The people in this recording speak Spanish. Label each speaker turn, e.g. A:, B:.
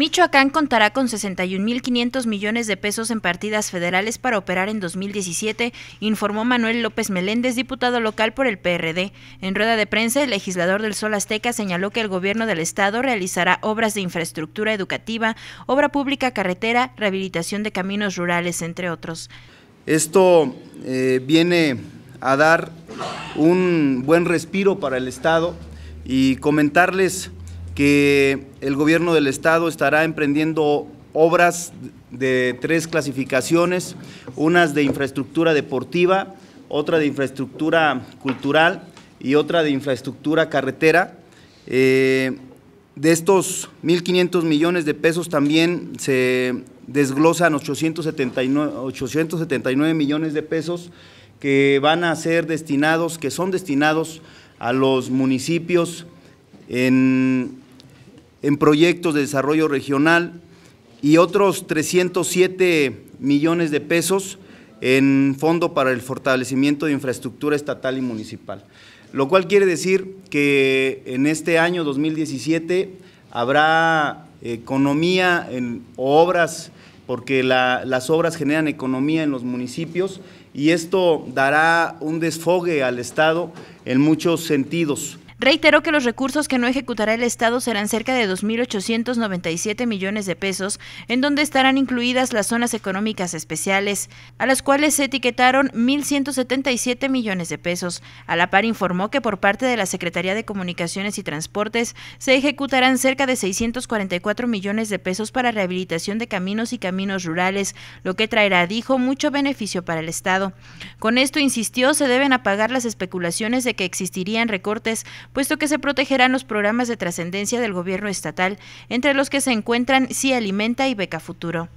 A: Michoacán contará con 61.500 millones de pesos en partidas federales para operar en 2017, informó Manuel López Meléndez, diputado local por el PRD. En rueda de prensa, el legislador del Sol Azteca señaló que el gobierno del estado realizará obras de infraestructura educativa, obra pública carretera, rehabilitación de caminos rurales, entre otros.
B: Esto eh, viene a dar un buen respiro para el estado y comentarles que el gobierno del Estado estará emprendiendo obras de tres clasificaciones, unas de infraestructura deportiva, otra de infraestructura cultural y otra de infraestructura carretera. Eh, de estos 1.500 millones de pesos también se desglosan 879, 879 millones de pesos que van a ser destinados, que son destinados a los municipios en en proyectos de desarrollo regional y otros 307 millones de pesos en fondo para el fortalecimiento de infraestructura estatal y municipal. Lo cual quiere decir que en este año 2017 habrá economía en obras, porque las obras generan economía en los municipios y esto dará un desfogue al Estado en muchos sentidos.
A: Reiteró que los recursos que no ejecutará el Estado serán cerca de 2.897 millones de pesos, en donde estarán incluidas las zonas económicas especiales, a las cuales se etiquetaron 1.177 millones de pesos. A la par informó que por parte de la Secretaría de Comunicaciones y Transportes se ejecutarán cerca de 644 millones de pesos para rehabilitación de caminos y caminos rurales, lo que traerá, dijo, mucho beneficio para el Estado. Con esto, insistió, se deben apagar las especulaciones de que existirían recortes puesto que se protegerán los programas de trascendencia del gobierno estatal, entre los que se encuentran Si Alimenta y Beca Futuro.